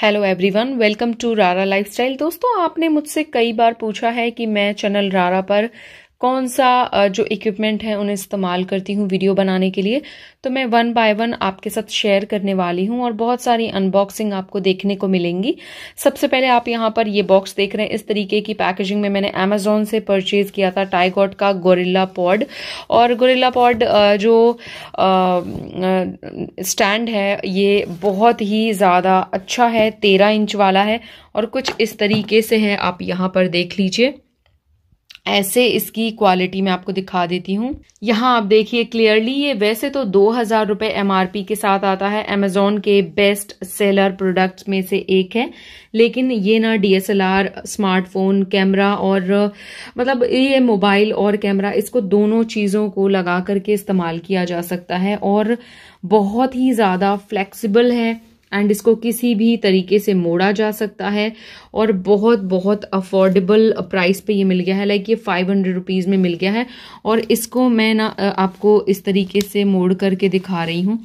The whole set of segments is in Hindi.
hello everyone welcome to Rara lifestyle दोस्तों आपने मुझसे कई बार पूछा है कि मैं चैनल रारा पर कौन सा जो इक्विपमेंट है उन्हें इस्तेमाल करती हूँ वीडियो बनाने के लिए तो मैं वन बाय वन आपके साथ शेयर करने वाली हूँ और बहुत सारी अनबॉक्सिंग आपको देखने को मिलेंगी सबसे पहले आप यहाँ पर ये बॉक्स देख रहे हैं इस तरीके की पैकेजिंग में मैंने अमेजोन से परचेज किया था टाइगॉट का गोरिल्ला पॉड और गोरिल्ला पॉड जो स्टैंड है ये बहुत ही ज़्यादा अच्छा है तेरह इंच वाला है और कुछ इस तरीके से है आप यहाँ पर देख लीजिए ऐसे इसकी क्वालिटी मैं आपको दिखा देती हूँ यहाँ आप देखिए क्लियरली ये वैसे तो दो हजार रुपये एम के साथ आता है अमेजोन के बेस्ट सेलर प्रोडक्ट्स में से एक है लेकिन ये ना डीएसएलआर स्मार्टफोन कैमरा और मतलब ये मोबाइल और कैमरा इसको दोनों चीज़ों को लगा करके इस्तेमाल किया जा सकता है और बहुत ही ज़्यादा फ्लेक्सीबल है एंड इसको किसी भी तरीके से मोड़ा जा सकता है और बहुत बहुत अफोर्डेबल प्राइस पे ये मिल गया है लाइक ये फाइव हंड्रेड रुपीज़ में मिल गया है और इसको मैं ना आपको इस तरीके से मोड़ करके दिखा रही हूँ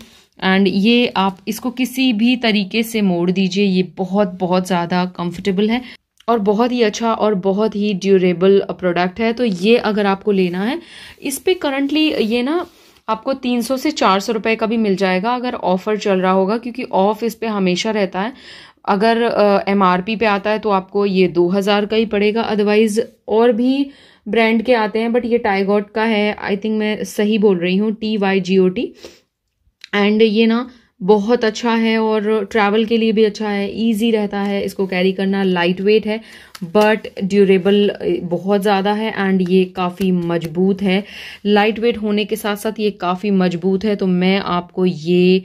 एंड ये आप इसको किसी भी तरीके से मोड़ दीजिए ये बहुत बहुत ज़्यादा कंफर्टेबल है और बहुत ही अच्छा और बहुत ही ड्यूरेबल प्रोडक्ट है तो ये अगर आपको लेना है इस पर करंटली ये ना आपको 300 से 400 रुपए का भी मिल जाएगा अगर ऑफ़र चल रहा होगा क्योंकि ऑफ़ इस पर हमेशा रहता है अगर एम आर पी पे आता है तो आपको ये 2000 का ही पड़ेगा अदरवाइज़ और भी ब्रांड के आते हैं बट ये टाइगॉट का है आई थिंक मैं सही बोल रही हूँ T Y G O T and ये ना बहुत अच्छा है और ट्रैवल के लिए भी अच्छा है इजी रहता है इसको कैरी करना लाइट वेट है बट ड्यूरेबल बहुत ज़्यादा है एंड ये काफ़ी मजबूत है लाइट वेट होने के साथ साथ ये काफ़ी मजबूत है तो मैं आपको ये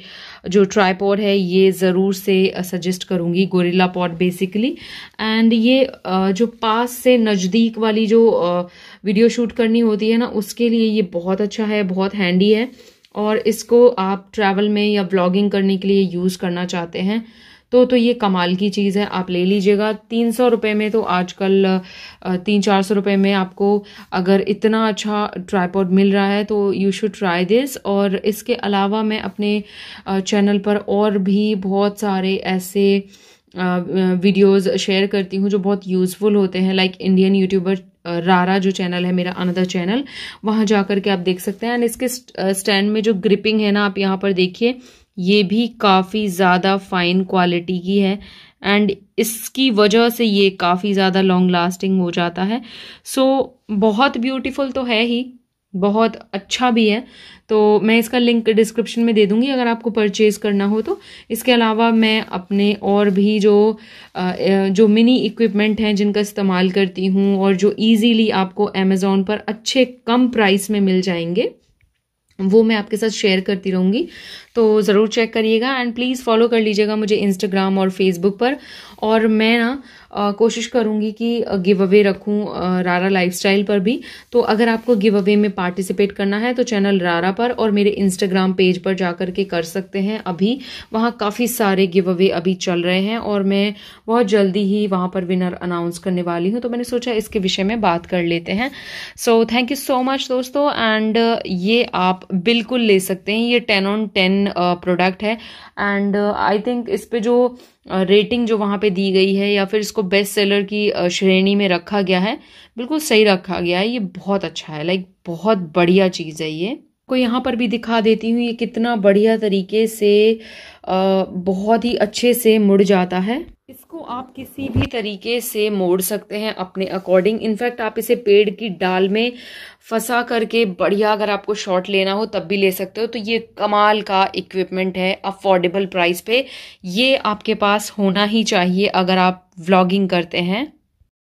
जो ट्राईपॉड है ये ज़रूर से सजेस्ट करूँगी गोरिल्ला पॉड बेसिकली एंड ये जो पास से नज़दीक वाली जो वीडियो शूट करनी होती है ना उसके लिए ये बहुत अच्छा है बहुत हैंडी है और इसको आप ट्रैवल में या ब्लॉगिंग करने के लिए यूज़ करना चाहते हैं तो तो ये कमाल की चीज़ है आप ले लीजिएगा तीन सौ रुपये में तो आजकल तीन चार सौ रुपये में आपको अगर इतना अच्छा ट्राईपॉड मिल रहा है तो यू शुड ट्राई दिस और इसके अलावा मैं अपने चैनल पर और भी बहुत सारे ऐसे वीडियोस शेयर करती हूँ जो बहुत यूज़फुल होते हैं लाइक इंडियन यूट्यूबर रारा जो चैनल है मेरा अनदर चैनल वहाँ जा करके आप देख सकते हैं एंड इसके स्टैंड में जो ग्रिपिंग है ना आप यहाँ पर देखिए ये भी काफ़ी ज़्यादा फाइन क्वालिटी की है एंड इसकी वजह से ये काफ़ी ज़्यादा लॉन्ग लास्टिंग हो जाता है सो so, बहुत ब्यूटीफुल तो है ही बहुत अच्छा भी है तो मैं इसका लिंक डिस्क्रिप्शन में दे दूँगी अगर आपको परचेज़ करना हो तो इसके अलावा मैं अपने और भी जो जो मिनी इक्विपमेंट हैं जिनका इस्तेमाल करती हूँ और जो इजीली आपको अमेज़ोन पर अच्छे कम प्राइस में मिल जाएंगे वो मैं आपके साथ शेयर करती रहूँगी तो ज़रूर चेक करिएगा एंड प्लीज़ फॉलो कर लीजिएगा मुझे इंस्टाग्राम और फेसबुक पर और मैं ना कोशिश करूँगी कि गिव अवे रखूँ रारा लाइफस्टाइल पर भी तो अगर आपको गिव अवे में पार्टिसिपेट करना है तो चैनल रारा पर और मेरे इंस्टाग्राम पेज पर जा कर के कर सकते हैं अभी वहाँ काफ़ी सारे गिव अवे अभी चल रहे हैं और मैं बहुत जल्दी ही वहाँ पर विनर अनाउंस करने वाली हूँ तो मैंने सोचा इसके विषय में बात कर लेते हैं so thank you so much दोस्तों एंड ये आप बिल्कुल ले सकते हैं ये टेन ऑन टेन प्रोडक्ट है एंड आई थिंक इस पर जो रेटिंग uh, जो वहाँ पे दी गई है या फिर इसको बेस्ट सेलर की uh, श्रेणी में रखा गया है बिल्कुल सही रखा गया है ये बहुत अच्छा है लाइक like, बहुत बढ़िया चीज़ है ये को यहाँ पर भी दिखा देती हूँ ये कितना बढ़िया तरीके से uh, बहुत ही अच्छे से मुड़ जाता है आप किसी भी तरीके से मोड़ सकते हैं अपने अकॉर्डिंग इनफैक्ट आप इसे पेड़ की डाल में फंसा करके बढ़िया अगर आपको शॉट लेना हो तब भी ले सकते हो तो ये कमाल का इक्विपमेंट है अफोर्डेबल प्राइस पे ये आपके पास होना ही चाहिए अगर आप व्लॉगिंग करते हैं